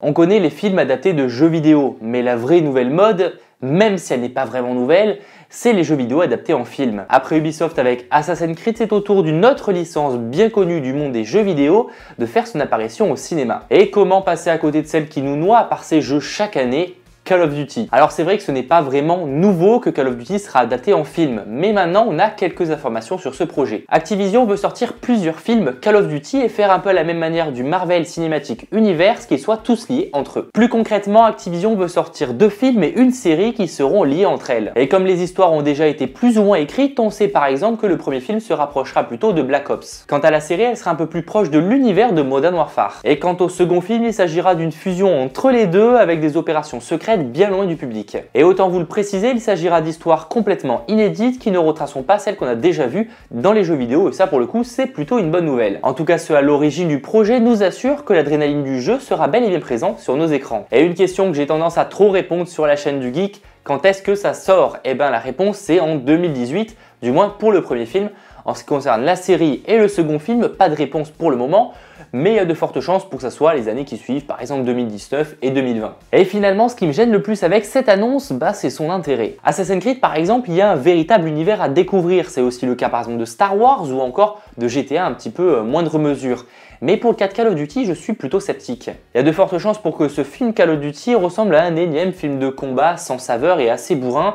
On connaît les films adaptés de jeux vidéo, mais la vraie nouvelle mode, même si elle n'est pas vraiment nouvelle, c'est les jeux vidéo adaptés en film. Après Ubisoft avec Assassin's Creed, c'est au tour d'une autre licence bien connue du monde des jeux vidéo de faire son apparition au cinéma. Et comment passer à côté de celle qui nous noie par ses jeux chaque année Call of Duty. Alors c'est vrai que ce n'est pas vraiment nouveau que Call of Duty sera adapté en film, mais maintenant on a quelques informations sur ce projet. Activision veut sortir plusieurs films Call of Duty et faire un peu la même manière du Marvel Cinematic Universe qu'ils soient tous liés entre eux. Plus concrètement, Activision veut sortir deux films et une série qui seront liés entre elles. Et comme les histoires ont déjà été plus ou moins écrites, on sait par exemple que le premier film se rapprochera plutôt de Black Ops. Quant à la série, elle sera un peu plus proche de l'univers de Modern Warfare. Et quant au second film, il s'agira d'une fusion entre les deux avec des opérations secrètes bien loin du public. Et autant vous le préciser, il s'agira d'histoires complètement inédites qui ne retraçons pas celles qu'on a déjà vues dans les jeux vidéo et ça pour le coup c'est plutôt une bonne nouvelle. En tout cas ceux à l'origine du projet nous assurent que l'adrénaline du jeu sera bel et bien présent sur nos écrans. Et une question que j'ai tendance à trop répondre sur la chaîne du geek, quand est-ce que ça sort Eh bien la réponse c'est en 2018, du moins pour le premier film. En ce qui concerne la série et le second film, pas de réponse pour le moment mais il y a de fortes chances pour que ça soit les années qui suivent, par exemple 2019 et 2020. Et finalement, ce qui me gêne le plus avec cette annonce, bah, c'est son intérêt. Assassin's Creed, par exemple, il y a un véritable univers à découvrir. C'est aussi le cas, par exemple, de Star Wars ou encore de GTA un petit peu euh, moindre mesure. Mais pour le cas de Call of Duty, je suis plutôt sceptique. Il y a de fortes chances pour que ce film Call of Duty ressemble à un énième film de combat sans saveur et assez bourrin,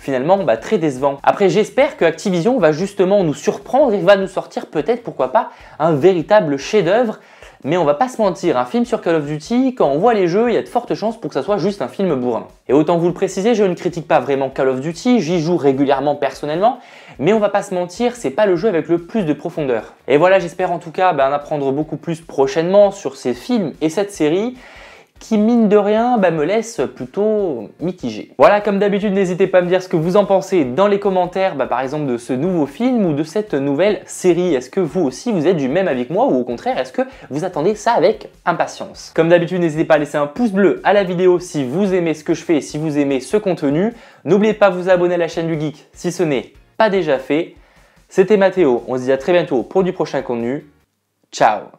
finalement bah, très décevant. Après j'espère que Activision va justement nous surprendre et va nous sortir peut-être pourquoi pas un véritable chef-d'œuvre mais on va pas se mentir, un film sur Call of Duty, quand on voit les jeux, il y a de fortes chances pour que ça soit juste un film bourrin. Et autant vous le préciser, je ne critique pas vraiment Call of Duty, j'y joue régulièrement personnellement, mais on va pas se mentir, c'est pas le jeu avec le plus de profondeur. Et voilà, j'espère en tout cas bah, en apprendre beaucoup plus prochainement sur ces films et cette série, qui mine de rien bah, me laisse plutôt mitigé. Voilà, comme d'habitude, n'hésitez pas à me dire ce que vous en pensez dans les commentaires, bah, par exemple de ce nouveau film ou de cette nouvelle série. Est-ce que vous aussi vous êtes du même avec moi ou au contraire, est-ce que vous attendez ça avec impatience Comme d'habitude, n'hésitez pas à laisser un pouce bleu à la vidéo si vous aimez ce que je fais et si vous aimez ce contenu. N'oubliez pas de vous abonner à la chaîne du Geek si ce n'est pas déjà fait. C'était Mathéo, on se dit à très bientôt pour du prochain contenu. Ciao